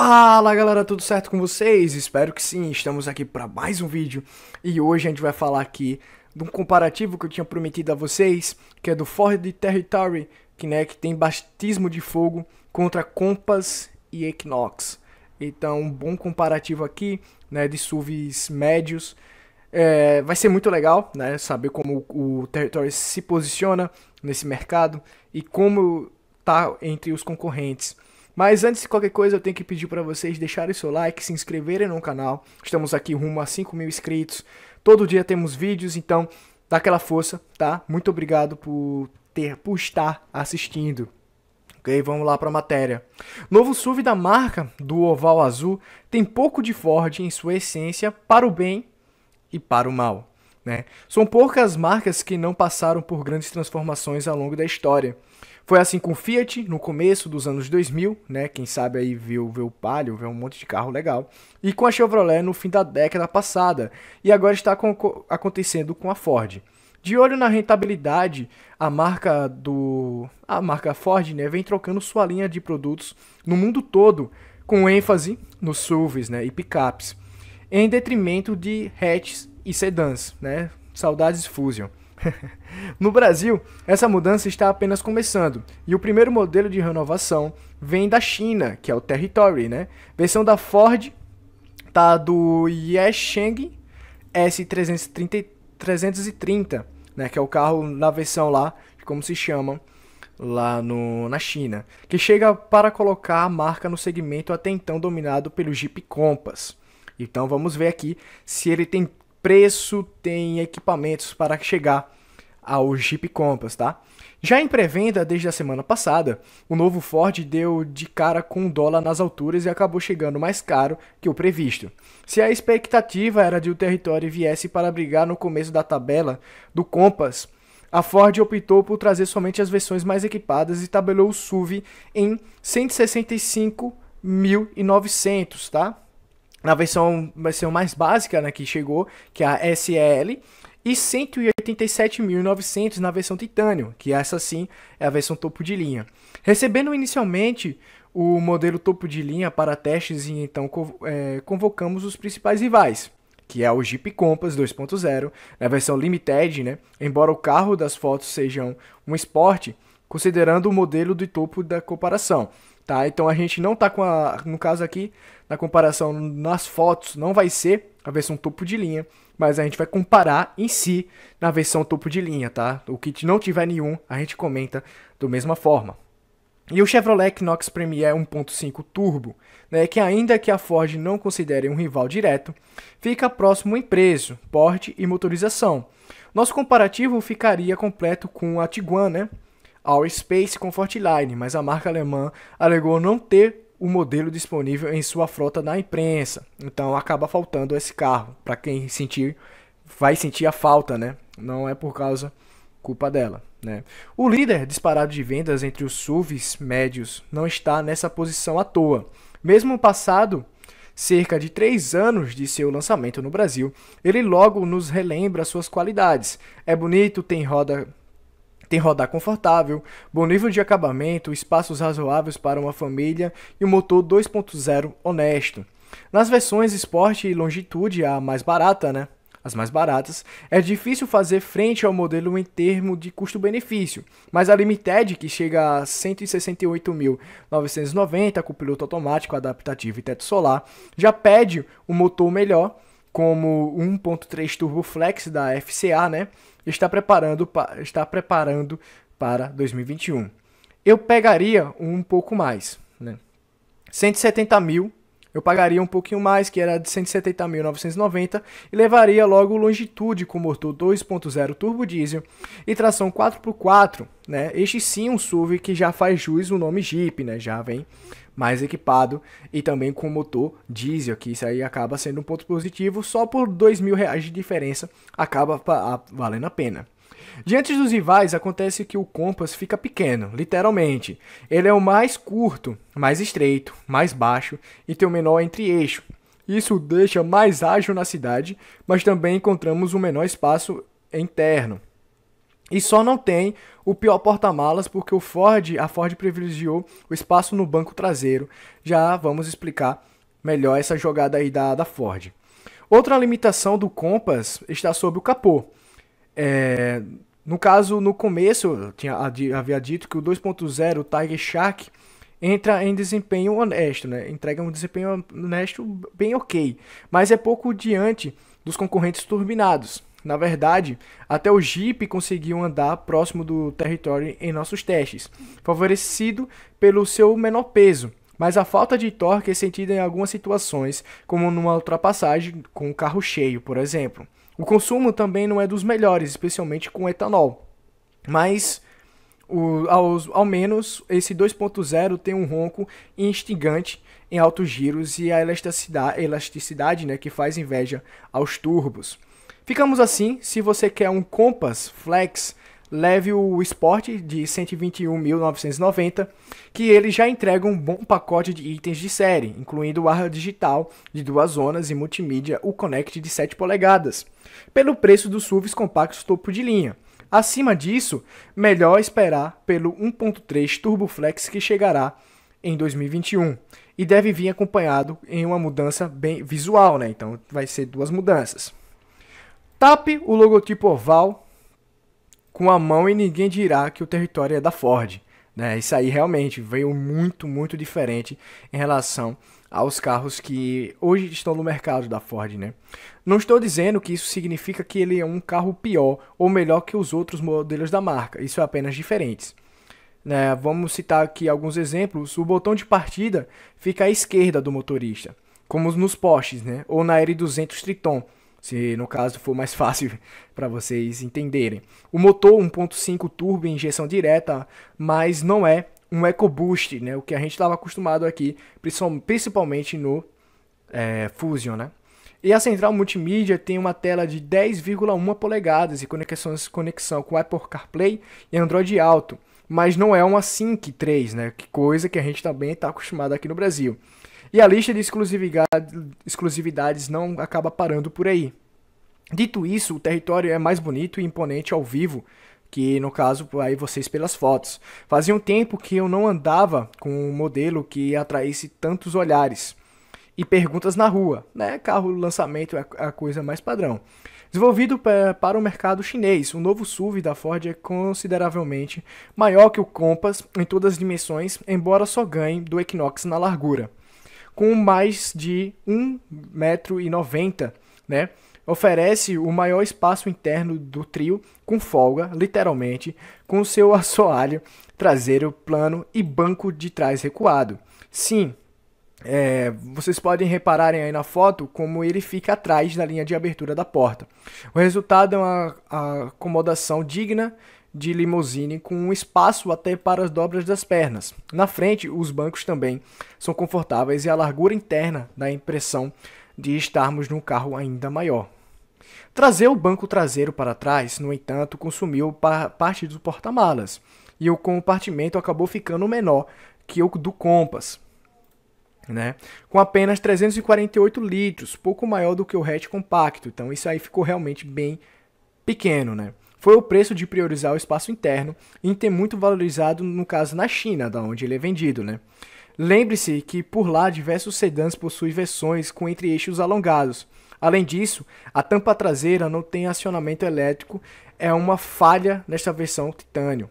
Fala galera, tudo certo com vocês? Espero que sim, estamos aqui para mais um vídeo e hoje a gente vai falar aqui de um comparativo que eu tinha prometido a vocês, que é do Ford Territory, que, né, que tem batismo de fogo contra Compass e Equinox. Então, um bom comparativo aqui, né, de SUVs médios. É, vai ser muito legal, né, saber como o Territory se posiciona nesse mercado e como tá entre os concorrentes. Mas antes de qualquer coisa, eu tenho que pedir para vocês deixarem seu like, se inscreverem no canal. Estamos aqui rumo a 5 mil inscritos. Todo dia temos vídeos, então dá aquela força, tá? Muito obrigado por ter, por estar assistindo. Ok, vamos lá para a matéria. Novo SUV da marca do oval azul tem pouco de Ford em sua essência para o bem e para o mal. Né? São poucas marcas que não passaram por grandes transformações ao longo da história. Foi assim com o Fiat no começo dos anos 2000, né? Quem sabe aí viu, viu o Palio, viu um monte de carro legal. E com a Chevrolet no fim da década passada. E agora está com, acontecendo com a Ford. De olho na rentabilidade, a marca do a marca Ford, né, vem trocando sua linha de produtos no mundo todo, com ênfase nos SUVs, né, e picapes, em detrimento de hatches e sedãs, né? Saudades Fusion. no Brasil, essa mudança está apenas começando, e o primeiro modelo de renovação vem da China, que é o Territory, né? Versão da Ford tá do Yesheng S330, né, que é o carro na versão lá, como se chama, lá no, na China, que chega para colocar a marca no segmento até então dominado pelo Jeep Compass. Então vamos ver aqui se ele tem preço, tem equipamentos para chegar ao Jeep Compass, tá? Já em pré-venda, desde a semana passada, o novo Ford deu de cara com o dólar nas alturas e acabou chegando mais caro que o previsto. Se a expectativa era de o território viesse para brigar no começo da tabela do Compass, a Ford optou por trazer somente as versões mais equipadas e tabelou o SUV em 165.900, tá? na versão, versão mais básica né, que chegou, que é a SL, e 187.900 na versão titânio, que essa sim é a versão topo de linha. Recebendo inicialmente o modelo topo de linha para testes e então é, convocamos os principais rivais, que é o Jeep Compass 2.0, na né, versão Limited, né? embora o carro das fotos seja um esporte, considerando o modelo de topo da comparação. Tá? Então a gente não está com a, no caso aqui, na comparação nas fotos não vai ser a versão topo de linha, mas a gente vai comparar em si na versão topo de linha, tá? O que não tiver nenhum, a gente comenta da mesma forma. E o Chevrolet Knox Premier 1.5 Turbo, né, que ainda que a Ford não considere um rival direto, fica próximo em preço, porte e motorização. Nosso comparativo ficaria completo com a Tiguan, né? Our Space com Line mas a marca alemã alegou não ter o modelo disponível em sua frota na imprensa. Então acaba faltando esse carro para quem sentir vai sentir a falta, né? Não é por causa culpa dela, né? O líder disparado de vendas entre os SUVs médios não está nessa posição à toa. Mesmo passado cerca de três anos de seu lançamento no Brasil, ele logo nos relembra suas qualidades. É bonito, tem roda tem rodar confortável, bom nível de acabamento, espaços razoáveis para uma família e um motor 2.0 honesto. Nas versões Sport e Longitude, a mais barata, né? As mais baratas, é difícil fazer frente ao modelo em termos de custo-benefício, mas a Limited, que chega a 168.990 com piloto automático, adaptativo e teto solar, já pede um motor melhor, como 1.3 Turbo Flex da FCA, né? está preparando, está preparando para 2021. Eu pegaria um pouco mais, né? 170 mil, eu pagaria um pouquinho mais, que era de 170.990, e levaria logo longitude com motor 2.0 turbo diesel e tração 4x4, né? Este sim é um SUV que já faz jus o nome Jeep, né? Já vem mais equipado e também com motor diesel, que isso aí acaba sendo um ponto positivo, só por dois mil reais de diferença acaba valendo a pena. Diante dos rivais, acontece que o Compass fica pequeno, literalmente. Ele é o mais curto, mais estreito, mais baixo e tem o menor entre-eixo. Isso deixa mais ágil na cidade, mas também encontramos um menor espaço interno. E só não tem o pior porta-malas porque o Ford, a Ford privilegiou o espaço no banco traseiro. Já vamos explicar melhor essa jogada aí da, da Ford. Outra limitação do Compass está sob o capô. É, no caso, no começo, eu tinha, havia dito que o 2.0 Tiger Shark entra em desempenho honesto, né? entrega um desempenho honesto bem ok, mas é pouco diante dos concorrentes turbinados. Na verdade, até o Jeep conseguiu andar próximo do território em nossos testes, favorecido pelo seu menor peso. Mas a falta de torque é sentida em algumas situações, como numa ultrapassagem com o carro cheio, por exemplo. O consumo também não é dos melhores, especialmente com etanol. Mas o, ao menos esse 2.0 tem um ronco instigante em altos giros e a elasticidade, elasticidade né, que faz inveja aos turbos. Ficamos assim, se você quer um Compass Flex, leve o Sport de 121.990, que ele já entrega um bom pacote de itens de série, incluindo o ar digital de duas zonas e multimídia, o Connect de 7 polegadas, pelo preço dos SUVs compactos topo de linha. Acima disso, melhor esperar pelo 1.3 Turbo Flex que chegará em 2021 e deve vir acompanhado em uma mudança bem visual, né? Então vai ser duas mudanças. Tape o logotipo oval com a mão e ninguém dirá que o território é da Ford. Né? Isso aí realmente veio muito, muito diferente em relação aos carros que hoje estão no mercado da Ford. Né? Não estou dizendo que isso significa que ele é um carro pior ou melhor que os outros modelos da marca, isso é apenas diferentes. Né? Vamos citar aqui alguns exemplos. O botão de partida fica à esquerda do motorista, como nos Porsches né? ou na R200 Triton se no caso for mais fácil para vocês entenderem. O motor 1.5 turbo injeção direta, mas não é um EcoBoost, né? O que a gente estava acostumado aqui, principalmente no é, Fusion, né? E a central multimídia tem uma tela de 10,1 polegadas e conexões, conexão com Apple CarPlay e Android Auto, mas não é uma Sync 3, né? Que coisa que a gente também está acostumado aqui no Brasil. E a lista de exclusividades não acaba parando por aí. Dito isso, o território é mais bonito e imponente ao vivo, que no caso aí vocês pelas fotos. Fazia um tempo que eu não andava com um modelo que atraísse tantos olhares e perguntas na rua, né? Carro lançamento é a é coisa mais padrão. Desenvolvido para o mercado chinês, o novo SUV da Ford é consideravelmente maior que o Compass em todas as dimensões, embora só ganhe do Equinox na largura com mais de 1,90m, né? Oferece o maior espaço interno do trio, com folga, literalmente, com seu assoalho traseiro plano e banco de trás recuado. Sim, é, vocês podem repararem aí na foto como ele fica atrás da linha de abertura da porta. O resultado é uma acomodação digna de limousine com um espaço até para as dobras das pernas. Na frente, os bancos também são confortáveis e a largura interna dá a impressão de estarmos num carro ainda maior. Trazer o banco traseiro para trás, no entanto, consumiu parte do porta-malas e o compartimento acabou ficando menor que o do Compass. Né? Com apenas 348 litros, pouco maior do que o hatch compacto. Então isso aí ficou realmente bem pequeno, né? foi o preço de priorizar o espaço interno em ter muito valorizado, no caso na China, da onde ele é vendido, né? Lembre-se que por lá diversos sedãs possuem versões com entre-eixos alongados. Além disso, a tampa traseira não tem acionamento elétrico, é uma falha nesta versão titânio.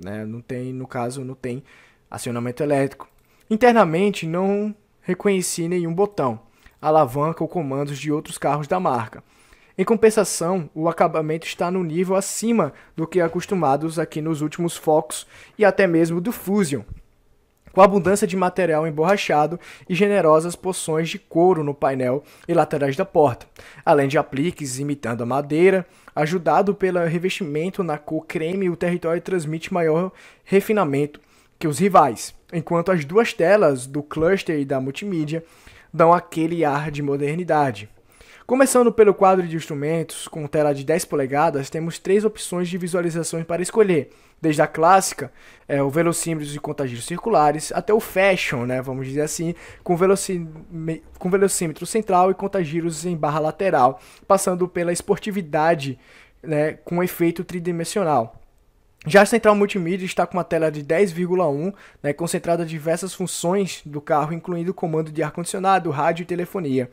Né? Não tem, no caso, não tem acionamento elétrico. Internamente, não reconheci nenhum botão, alavanca ou comandos de outros carros da marca. Em compensação, o acabamento está no nível acima do que acostumados aqui nos últimos focos e até mesmo do Fusion, com abundância de material emborrachado e generosas porções de couro no painel e laterais da porta, além de apliques imitando a madeira, ajudado pelo revestimento na cor creme, o território transmite maior refinamento que os rivais, enquanto as duas telas do cluster e da multimídia dão aquele ar de modernidade. Começando pelo quadro de instrumentos, com tela de 10 polegadas, temos três opções de visualizações para escolher, desde a clássica, é, o velocímetros e contagios circulares, até o fashion, né, vamos dizer assim, com, velocí... com velocímetro central e contagios em barra lateral, passando pela esportividade né, com efeito tridimensional. Já a central multimídia está com uma tela de 10,1, né, concentrada diversas funções do carro, incluindo o comando de ar-condicionado, rádio e telefonia.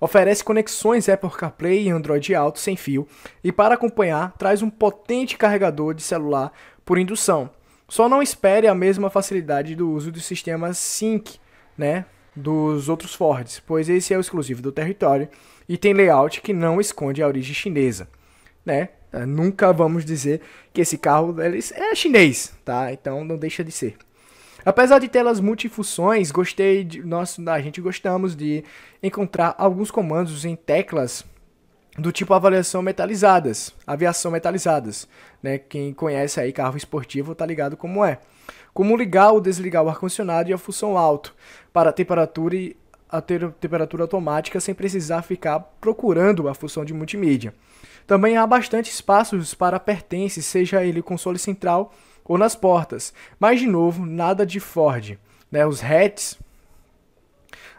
Oferece conexões Apple CarPlay e Android Auto sem fio e, para acompanhar, traz um potente carregador de celular por indução. Só não espere a mesma facilidade do uso dos sistemas Sync, né, dos outros Fords, pois esse é o exclusivo do território e tem layout que não esconde a origem chinesa, né? É, nunca vamos dizer que esse carro é chinês, tá? Então não deixa de ser. Apesar de telas multifunções, gostei de, nós, a gente gostamos de encontrar alguns comandos em teclas do tipo avaliação metalizadas, aviação metalizadas, né? Quem conhece aí carro esportivo tá ligado como é. Como ligar ou desligar o ar-condicionado e a função alto para a temperatura e a temperatura automática sem precisar ficar procurando a função de multimídia. Também há bastante espaços para pertences, seja ele console central ou nas portas. Mas, de novo, nada de Ford. Né? Os hats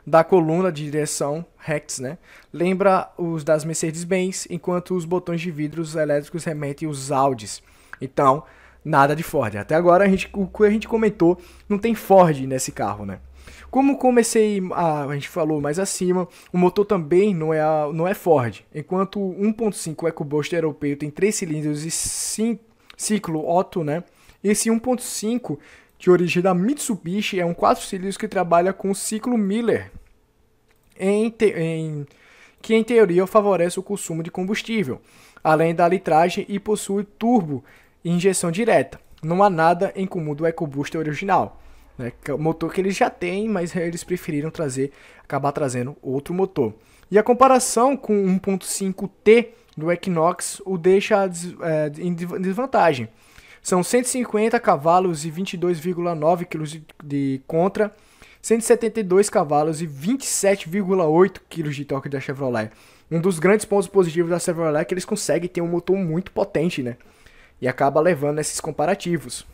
da coluna de direção, hats, né? lembra os das Mercedes-Benz, enquanto os botões de vidros elétricos remetem os Audis. Então, nada de Ford. Até agora, a gente, o que a gente comentou não tem Ford nesse carro, né? Como comecei, a, a gente falou mais acima, o motor também não é, a, não é Ford. Enquanto o 1.5 EcoBoost europeu tem 3 cilindros e sim, ciclo Otto, né? Esse 1.5 de origem da Mitsubishi é um 4 cilindros que trabalha com o ciclo Miller, em te, em, que em teoria favorece o consumo de combustível, além da litragem e possui turbo e injeção direta. Não há nada em comum do EcoBoost original. Né? É motor que eles já têm, mas eles preferiram trazer, acabar trazendo outro motor. E a comparação com 1.5T do Equinox o deixa é, em desvantagem. São 150 cavalos e 22,9 kg de contra, 172 cavalos e 27,8 kg de torque da Chevrolet. Um dos grandes pontos positivos da Chevrolet é que eles conseguem ter um motor muito potente, né? E acaba levando esses comparativos.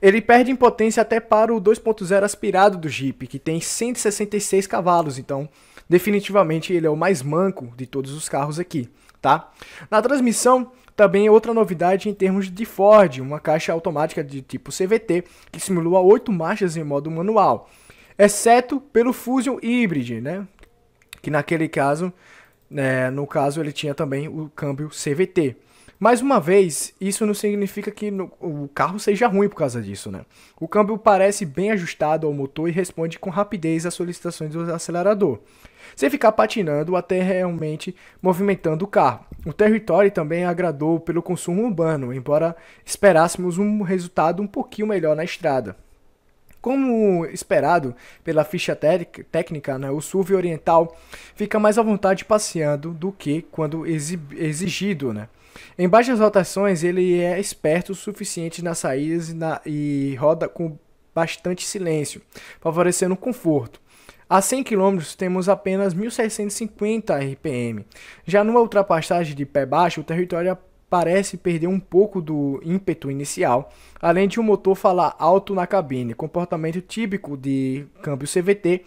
Ele perde em potência até para o 2.0 aspirado do Jeep, que tem 166 cavalos, então definitivamente ele é o mais manco de todos os carros aqui, tá? Na transmissão, também é outra novidade em termos de Ford, uma caixa automática de tipo CVT, que simula 8 marchas em modo manual, exceto pelo Fusion Hybrid, né? Que naquele caso, né, no caso ele tinha também o câmbio CVT. Mais uma vez, isso não significa que no, o carro seja ruim por causa disso, né? O câmbio parece bem ajustado ao motor e responde com rapidez às solicitações do acelerador, sem ficar patinando até realmente movimentando o carro. O território também agradou pelo consumo urbano, embora esperássemos um resultado um pouquinho melhor na estrada. Como esperado pela ficha técnica, né, o SUV oriental fica mais à vontade passeando do que quando exigido, né? Em baixas rotações, ele é esperto o suficiente nas saídas e, na, e roda com bastante silêncio, favorecendo o conforto. A 100 km temos apenas 1.650 RPM. Já numa ultrapassagem de pé baixo, o território parece perder um pouco do ímpeto inicial, além de o um motor falar alto na cabine, comportamento típico de câmbio CVT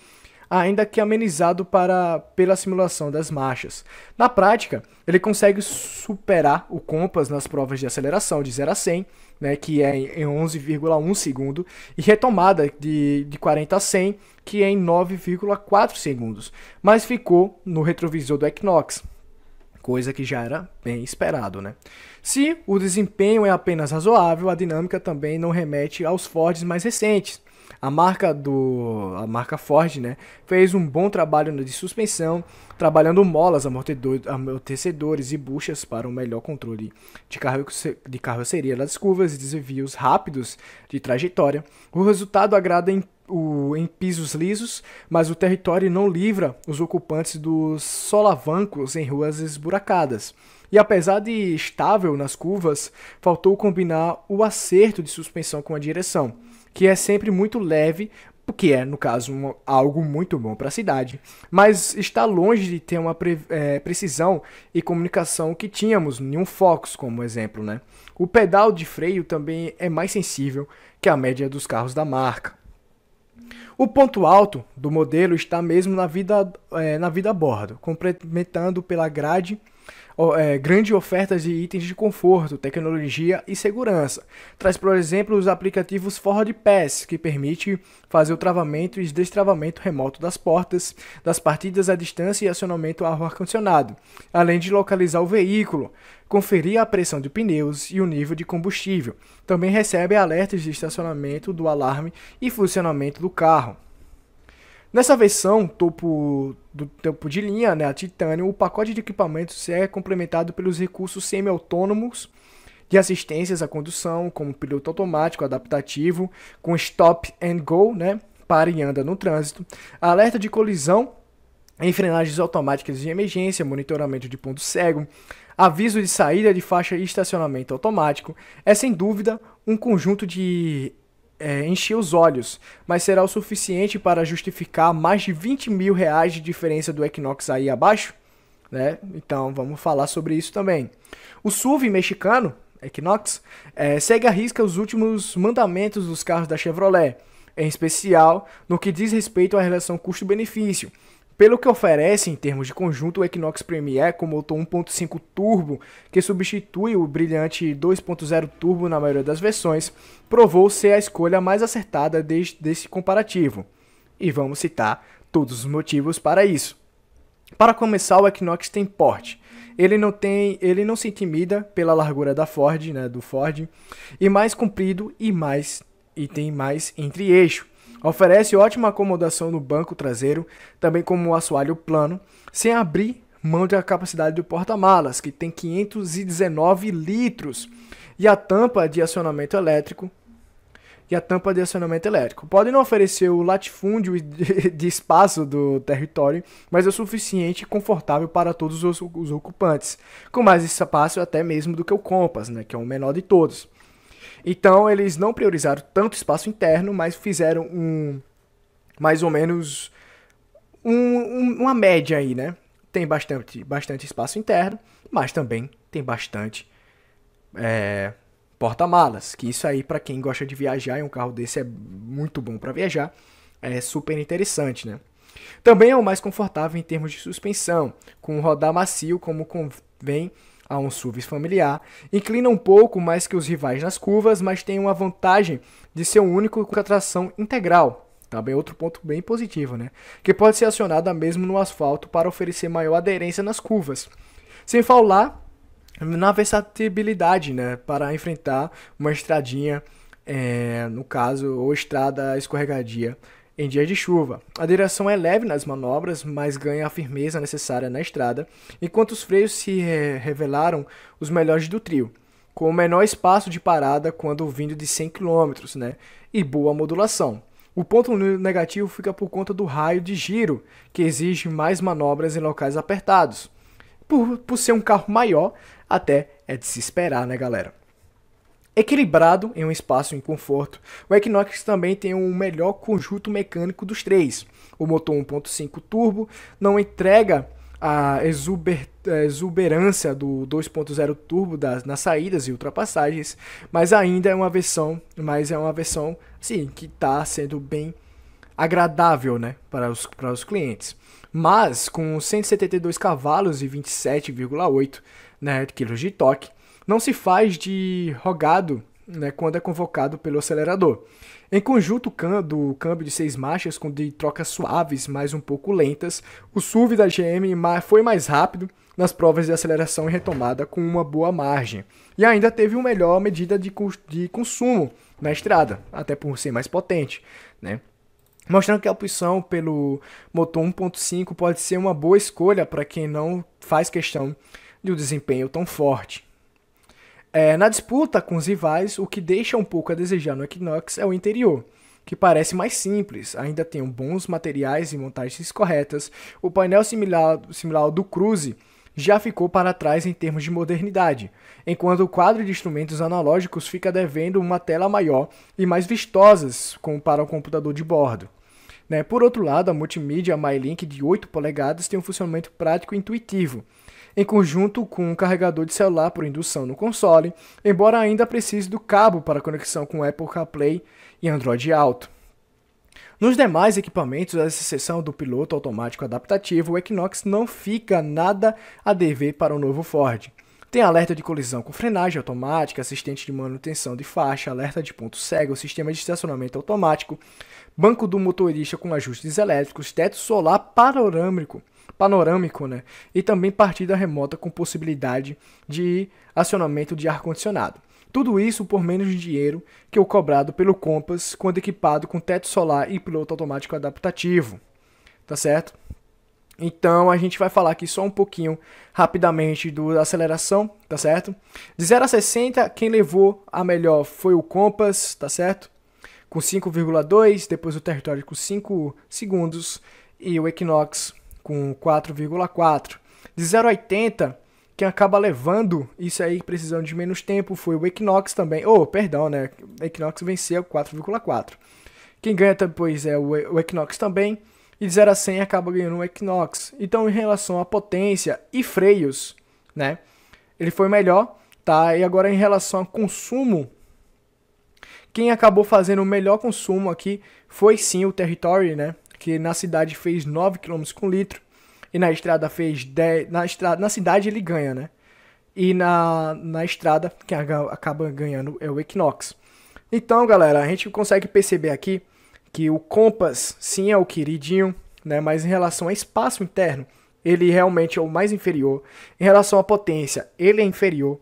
ainda que amenizado para, pela simulação das marchas. Na prática, ele consegue superar o Compass nas provas de aceleração de 0 a 100, né, que é em 11,1 segundo, e retomada de, de 40 a 100, que é em 9,4 segundos, mas ficou no retrovisor do Equinox, coisa que já era bem esperado, né? Se o desempenho é apenas razoável, a dinâmica também não remete aos Fords mais recentes, a marca do a marca Ford, né, fez um bom trabalho de suspensão, trabalhando molas, amortecedores e buchas para um melhor controle de, carro, de carroceria das curvas e desvios rápidos de trajetória. O resultado agrada em, o, em pisos lisos, mas o território não livra os ocupantes dos solavancos em ruas esburacadas. E apesar de estável nas curvas, faltou combinar o acerto de suspensão com a direção que é sempre muito leve, que é, no caso, um, algo muito bom para a cidade, mas está longe de ter uma pre, é, precisão e comunicação que tínhamos em um Fox, como exemplo. Né? O pedal de freio também é mais sensível que a média dos carros da marca. O ponto alto do modelo está mesmo na vida, é, na vida a bordo, complementando pela grade é, grande oferta de itens de conforto, tecnologia e segurança. Traz, por exemplo, os aplicativos Ford Pass, que permite fazer o travamento e destravamento remoto das portas, das partidas à distância e acionamento ao ar-condicionado, além de localizar o veículo, conferir a pressão de pneus e o nível de combustível. Também recebe alertas de estacionamento do alarme e funcionamento do carro. Nessa versão topo, do topo de linha, né, a Titanium, o pacote de equipamentos é complementado pelos recursos semi-autônomos de assistências à condução, como piloto automático adaptativo, com stop and go, né, para e anda no trânsito, alerta de colisão frenagens automáticas de emergência, monitoramento de ponto cego, aviso de saída de faixa e estacionamento automático, é sem dúvida um conjunto de é, encher os olhos, mas será o suficiente para justificar mais de 20 mil reais de diferença do Equinox aí abaixo? Né? Então vamos falar sobre isso também. O SUV mexicano, Equinox, é, segue à risca os últimos mandamentos dos carros da Chevrolet, em especial no que diz respeito à relação custo-benefício, pelo que oferece em termos de conjunto, o Equinox Premier com motor 1.5 turbo, que substitui o brilhante 2.0 turbo na maioria das versões, provou ser a escolha mais acertada desde desse comparativo. E vamos citar todos os motivos para isso. Para começar, o Equinox tem porte. Ele não tem, ele não se intimida pela largura da Ford, né, do Ford, e mais comprido e mais e tem mais entre eixo. Oferece ótima acomodação no banco traseiro, também como um assoalho plano, sem abrir mão da capacidade do porta-malas, que tem 519 litros, e a tampa de acionamento elétrico e a tampa de acionamento elétrico. pode não oferecer o latifúndio de espaço do território, mas é o suficiente e confortável para todos os, ocupantes, com mais espaço até mesmo do que o Compass, né, que é o menor de todos. Então eles não priorizaram tanto espaço interno, mas fizeram um mais ou menos um, um, uma média aí, né? Tem bastante, bastante espaço interno, mas também tem bastante é, porta-malas. Que isso aí para quem gosta de viajar e um carro desse é muito bom para viajar, é super interessante, né? Também é o mais confortável em termos de suspensão, com rodar macio como convém a um SUV familiar, inclina um pouco mais que os rivais nas curvas, mas tem uma vantagem de ser o único com tração integral. Também outro ponto bem positivo, né? Que pode ser acionada mesmo no asfalto para oferecer maior aderência nas curvas. Sem falar na versatilidade, né? Para enfrentar uma estradinha, é, no caso, ou estrada escorregadia em dias de chuva. A direção é leve nas manobras, mas ganha a firmeza necessária na estrada, enquanto os freios se re revelaram os melhores do trio, com o menor espaço de parada quando vindo de 100 km, né? E boa modulação. O ponto negativo fica por conta do raio de giro, que exige mais manobras em locais apertados. Por, por ser um carro maior, até é de se esperar, né, galera? Equilibrado em um espaço em conforto, o Equinox também tem o melhor conjunto mecânico dos três. O motor 1.5 turbo não entrega a exuberância do 2.0 turbo das, nas saídas e ultrapassagens, mas ainda é uma versão, mas é uma versão, sim, que está sendo bem agradável, né, para os, para os clientes. Mas com 172 cavalos e 27,8 né, kg de torque, não se faz de rogado né, quando é convocado pelo acelerador. Em conjunto do câmbio de seis marchas, com de trocas suaves, mas um pouco lentas, o SUV da GM foi mais rápido nas provas de aceleração e retomada com uma boa margem. E ainda teve uma melhor medida de, de consumo na estrada, até por ser mais potente. Né? Mostrando que a opção pelo motor 1.5 pode ser uma boa escolha para quem não faz questão de um desempenho tão forte. É, na disputa com os rivais, o que deixa um pouco a desejar no Equinox é o interior, que parece mais simples, ainda tem bons materiais e montagens corretas, o painel similar, similar ao do Cruze já ficou para trás em termos de modernidade, enquanto o quadro de instrumentos analógicos fica devendo uma tela maior e mais vistosas como para um computador de bordo. Né? Por outro lado, a multimídia MyLink de 8 polegadas tem um funcionamento prático e intuitivo, em conjunto com um carregador de celular por indução no console, embora ainda precise do cabo para conexão com Apple CarPlay e Android Auto. Nos demais equipamentos, à exceção do piloto automático adaptativo, o Equinox não fica nada a dever para o novo Ford. Tem alerta de colisão com frenagem automática, assistente de manutenção de faixa, alerta de ponto cego, sistema de estacionamento automático, banco do motorista com ajustes elétricos, teto solar panorâmico, panorâmico, né? E também partida remota com possibilidade de acionamento de ar-condicionado. Tudo isso por menos dinheiro que o cobrado pelo Compass quando equipado com teto solar e piloto automático adaptativo. Tá certo? Então a gente vai falar aqui só um pouquinho rapidamente do aceleração, tá certo? De 0 a 60, quem levou a melhor foi o Compass, tá certo? Com 5,2, depois o Território com 5 segundos e o Equinox com 4,4. De 0 a 80, quem acaba levando isso aí precisando de menos tempo foi o Equinox também. Oh, perdão, né? Equinox venceu 4,4. Quem ganha depois é o Equinox também. E de 0 a 100 acaba ganhando o Equinox. Então, em relação à potência e freios, né? Ele foi melhor, tá? E agora em relação ao consumo, quem acabou fazendo o melhor consumo aqui foi sim o Territory, né? que na cidade fez 9 km com litro e na estrada fez 10. Na, estrada, na cidade ele ganha, né? E na, na estrada, quem acaba ganhando é o Equinox. Então, galera, a gente consegue perceber aqui que o Compass sim é o queridinho, né? Mas em relação a espaço interno, ele realmente é o mais inferior. Em relação à potência, ele é inferior,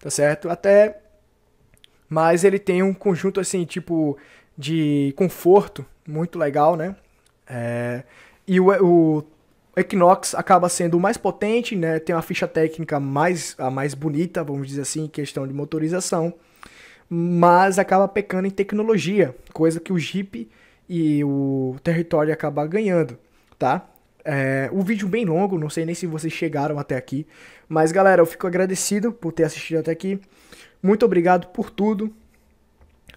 tá certo? Até mas ele tem um conjunto assim, tipo de conforto muito legal, né? É, e o, o Equinox acaba sendo o mais potente, né? Tem uma ficha técnica mais a mais bonita, vamos dizer assim, em questão de motorização, mas acaba pecando em tecnologia, coisa que o Jeep e o Território acaba ganhando, tá? É, um vídeo bem longo, não sei nem se vocês chegaram até aqui, mas galera, eu fico agradecido por ter assistido até aqui. Muito obrigado por tudo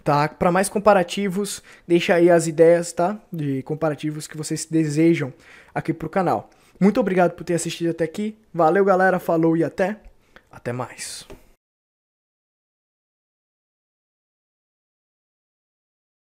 tá? Para mais comparativos, deixa aí as ideias, tá? De comparativos que vocês desejam aqui pro canal. Muito obrigado por ter assistido até aqui. Valeu, galera. Falou e até até mais.